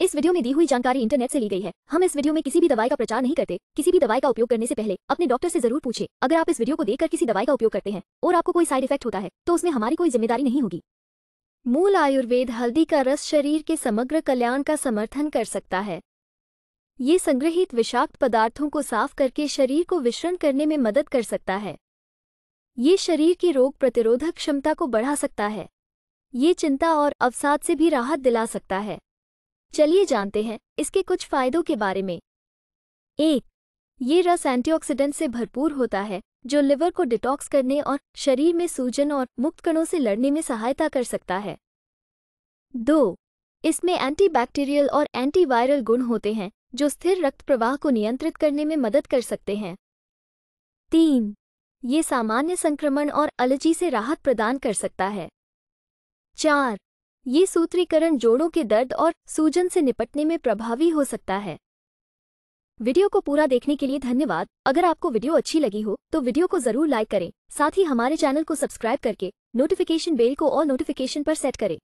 इस वीडियो में दी हुई जानकारी इंटरनेट से ली गई है हम इस वीडियो में किसी भी दवाई का प्रचार नहीं करते किसी भी दवाई का उपयोग करने से पहले अपने डॉक्टर से जरूर पूछे अगर आप इस वीडियो को देखकर किसी दवाई का उपयोग करते हैं और आपको कोई साइड इफेक्ट होता है तो उसमें हमारी कोई जिम्मेदारी नहीं होगी मूल आयुर्वेद हल्दी का रस शरीर के समग्र कल्याण का समर्थन कर सकता है ये संग्रहित विषाक्त पदार्थों को साफ करके शरीर को विश्रण करने में मदद कर सकता है ये शरीर की रोग प्रतिरोधक क्षमता को बढ़ा सकता है ये चिंता और अवसाद से भी राहत दिला सकता है चलिए जानते हैं इसके कुछ फायदों के बारे में एक ये रस एंटीऑक्सीडेंट से भरपूर होता है जो लिवर को डिटॉक्स करने और शरीर में सूजन और मुक्त कणों से लड़ने में सहायता कर सकता है दो इसमें एंटीबैक्टीरियल और एंटीवायरल गुण होते हैं जो स्थिर रक्त प्रवाह को नियंत्रित करने में मदद कर सकते हैं तीन ये सामान्य संक्रमण और अलर्जी से राहत प्रदान कर सकता है चार ये सूत्रीकरण जोड़ों के दर्द और सूजन से निपटने में प्रभावी हो सकता है वीडियो को पूरा देखने के लिए धन्यवाद अगर आपको वीडियो अच्छी लगी हो तो वीडियो को जरूर लाइक करें साथ ही हमारे चैनल को सब्सक्राइब करके नोटिफिकेशन बेल को और नोटिफिकेशन पर सेट करें